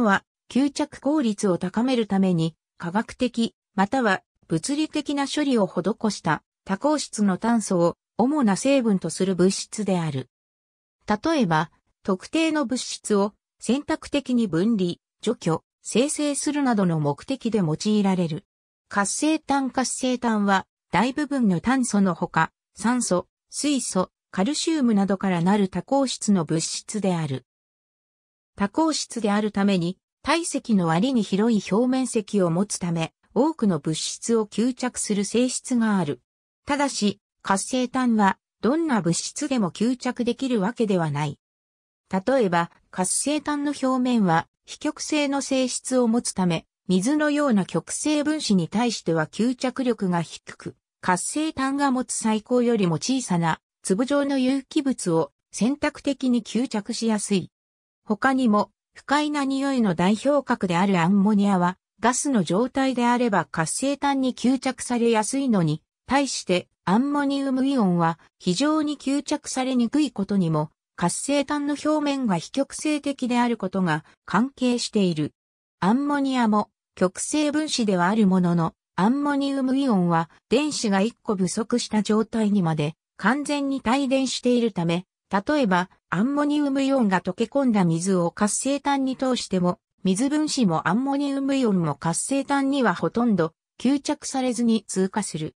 は、吸着効率を高めるために、科学的、または物理的な処理を施した多項質の炭素を主な成分とする物質である。例えば、特定の物質を選択的に分離、除去、生成するなどの目的で用いられる。活性炭活性炭は大部分の炭素のほか、酸素、水素、カルシウムなどからなる多項質の物質である。多孔質であるために、体積の割に広い表面積を持つため、多くの物質を吸着する性質がある。ただし、活性炭は、どんな物質でも吸着できるわけではない。例えば、活性炭の表面は、非極性の性質を持つため、水のような極性分子に対しては吸着力が低く、活性炭が持つ最高よりも小さな粒状の有機物を選択的に吸着しやすい。他にも、不快な匂いの代表格であるアンモニアは、ガスの状態であれば活性炭に吸着されやすいのに、対してアンモニウムイオンは非常に吸着されにくいことにも、活性炭の表面が非極性的であることが関係している。アンモニアも極性分子ではあるものの、アンモニウムイオンは電子が1個不足した状態にまで完全に帯電しているため、例えば、アンモニウムイオンが溶け込んだ水を活性炭に通しても、水分子もアンモニウムイオンも活性炭にはほとんど吸着されずに通過する。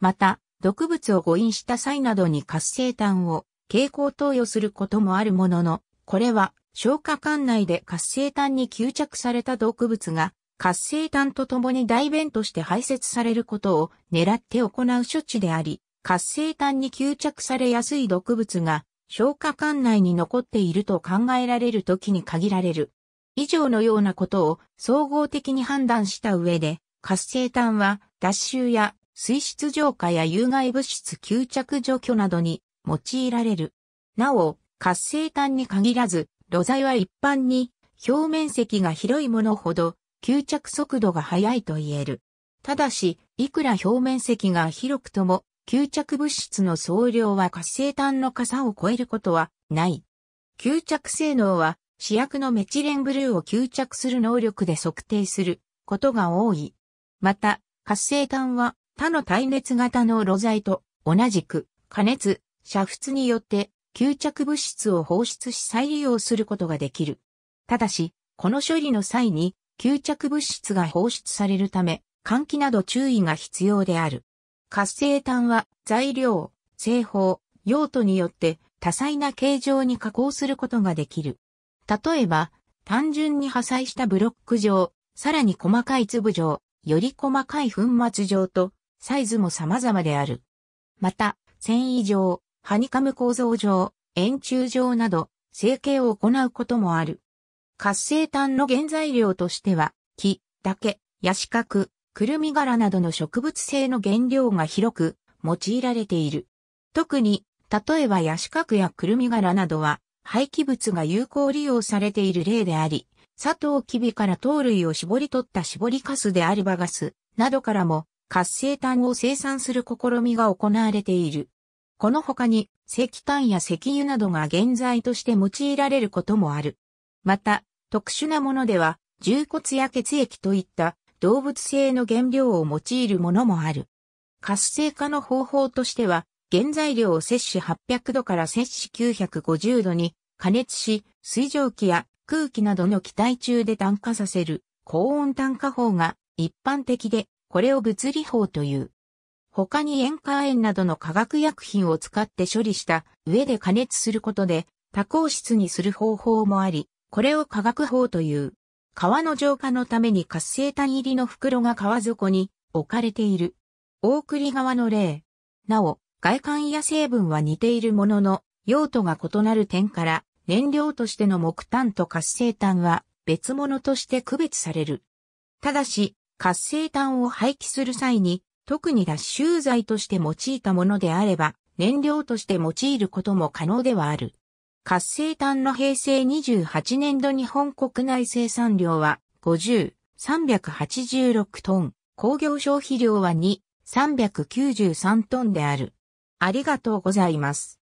また、毒物を誤飲した際などに活性炭を蛍光投与することもあるものの、これは消化管内で活性炭に吸着された毒物が活性炭と共に大便として排泄されることを狙って行う処置であり、活性炭に吸着されやすい毒物が消化管内に残っていると考えられる時に限られる。以上のようなことを総合的に判断した上で、活性炭は脱臭や水質浄化や有害物質吸着除去などに用いられる。なお、活性炭に限らず、炉材は一般に表面積が広いものほど吸着速度が速いと言える。ただし、いくら表面積が広くとも吸着物質の総量は活性炭の傘を超えることはない。吸着性能は試薬のメチレンブルーを吸着する能力で測定することが多い。また、活性炭は他の耐熱型の炉材と同じく加熱、煮沸によって吸着物質を放出し再利用することができる。ただし、この処理の際に吸着物質が放出されるため、換気など注意が必要である。活性炭は材料、製法、用途によって多彩な形状に加工することができる。例えば、単純に破砕したブロック状、さらに細かい粒状、より細かい粉末状と、サイズも様々である。また、繊維状、ハニカム構造上、円柱状など、成形を行うこともある。活性炭の原材料としては、木、だけ、や四角、クルミ柄などの植物性の原料が広く用いられている。特に、例えばヤシカクやクルミ柄などは廃棄物が有効利用されている例であり、サトウキビから糖類を絞り取った絞りカスであるバガスなどからも活性炭を生産する試みが行われている。この他に石炭や石油などが原材として用いられることもある。また、特殊なものでは、重骨や血液といった動物性の原料を用いるものもある。活性化の方法としては、原材料を摂取800度から摂取950度に加熱し、水蒸気や空気などの気体中で炭化させる高温炭化法が一般的で、これを物理法という。他に塩化塩などの化学薬品を使って処理した上で加熱することで多孔質にする方法もあり、これを化学法という。川の浄化のために活性炭入りの袋が川底に置かれている。大栗川の例。なお、外観や成分は似ているものの、用途が異なる点から、燃料としての木炭と活性炭は別物として区別される。ただし、活性炭を廃棄する際に、特に脱臭剤として用いたものであれば、燃料として用いることも可能ではある。活性炭の平成28年度日本国内生産量は50、386トン、工業消費量は2、393トンである。ありがとうございます。